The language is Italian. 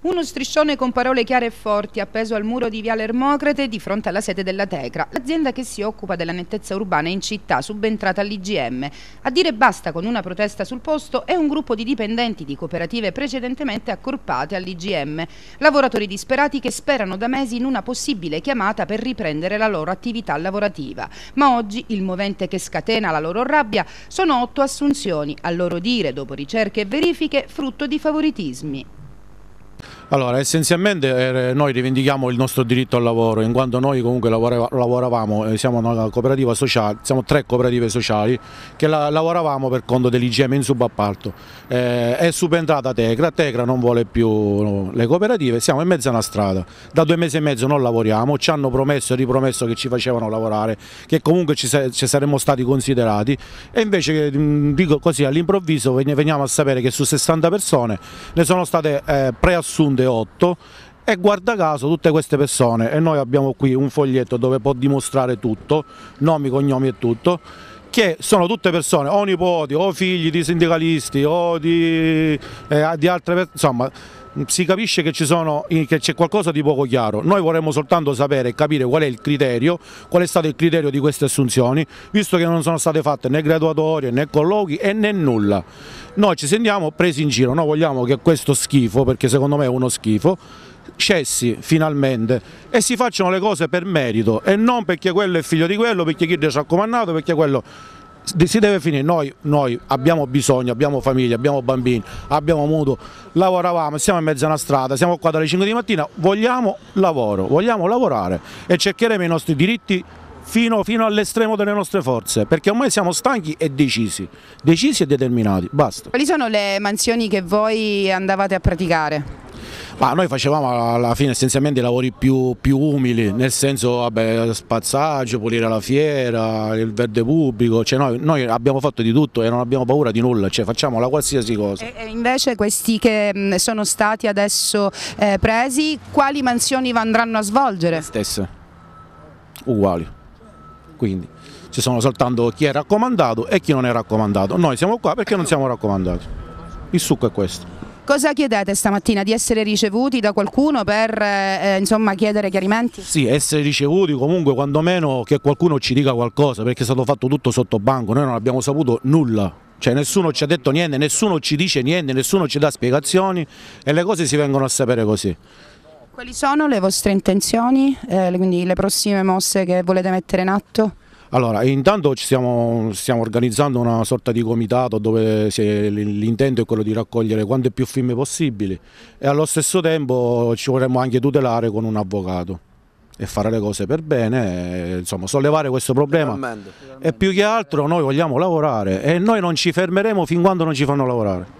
Uno striscione con parole chiare e forti appeso al muro di Viale Ermocrate di fronte alla sede della Tecra, l'azienda che si occupa della nettezza urbana in città, subentrata all'IGM. A dire basta con una protesta sul posto è un gruppo di dipendenti di cooperative precedentemente accorpate all'IGM, lavoratori disperati che sperano da mesi in una possibile chiamata per riprendere la loro attività lavorativa. Ma oggi il movente che scatena la loro rabbia sono otto assunzioni, a loro dire, dopo ricerche e verifiche, frutto di favoritismi. Allora, essenzialmente eh, noi rivendichiamo il nostro diritto al lavoro, in quanto noi comunque lavoravamo, eh, siamo una cooperativa sociale, siamo tre cooperative sociali che lavoravamo per conto dell'IGM in subappalto. Eh, è subentrata Tecra, Tecra non vuole più le cooperative, siamo in mezzo a strada, da due mesi e mezzo non lavoriamo, ci hanno promesso e ripromesso che ci facevano lavorare, che comunque ci, saremmo stati considerati e invece dico così all'improvviso veniamo a sapere che su 60 persone ne sono state preassunte risponde 8 e guarda caso tutte queste persone e noi abbiamo qui un foglietto dove può dimostrare tutto, nomi, cognomi e tutto che sono tutte persone o nipoti o figli di sindicalisti o di, eh, di altre persone, insomma Mm, si capisce eh, che c'è qualcosa di poco chiaro. Noi vorremmo soltanto sapere e capire qual è il criterio, qual è stato il criterio di queste assunzioni, visto che non sono state fatte né graduatorie né colloqui e né nulla. Noi ci sentiamo presi in giro, noi vogliamo che questo schifo, perché secondo me è uno schifo, cessi finalmente e si facciano le cose per merito e non perché quello è figlio di quello, perché chi ha raccomandato, perché quello si deve finire, noi, noi, abbiamo bisogno, abbiamo famiglia, abbiamo bambini, abbiamo mutuo, lavoravamo, siamo in mezzo a una strada, siamo qua dalle 5 di mattina, vogliamo lavoro, vogliamo lavorare e cercheremo i nostri diritti fino, fino all'estremo delle nostre forze, perché ormai siamo stanchi e decisi, decisi e determinati, basta. Quali sono le mansioni che voi andavate a praticare? Ma noi facevamo alla fine essenzialmente i lavori più, più umili, nel senso vabbè, spazzaggio, pulire la fiera, il verde pubblico, cioè noi, noi, abbiamo fatto di tutto e non abbiamo paura di nulla, cioè facciamo la qualsiasi cosa. E, e invece questi che mm, sono stati adesso eh, presi, quali mansioni andranno a svolgere? stesse, uguali, quindi ci sono soltanto chi è raccomandato e chi non è raccomandato, noi siamo qua perché non siamo raccomandati, il succo è questo. Cosa chiedete stamattina? Di essere ricevuti da qualcuno per eh, eh insomma, chiedere chiarimenti? Sì, essere ricevuti comunque quantomeno che qualcuno ci dica qualcosa perché è stato fatto tutto sotto banco, noi non abbiamo saputo nulla. Cioè nessuno ci ha detto niente, nessuno ci dice niente, nessuno ci dà spiegazioni e le cose si vengono a sapere così. Quali sono le vostre intenzioni, eh, quindi le prossime mosse che volete mettere in atto? Allora, intanto stiamo, stiamo, organizzando una sorta di comitato dove l'intento è quello di raccogliere quante più film possibili e allo stesso tempo ci vorremmo anche tutelare con un avvocato e fare le cose per bene, e, eh, insomma sollevare questo problema veramente, veramente. e più che altro noi vogliamo lavorare e noi non ci fermeremo fin quando non ci fanno lavorare.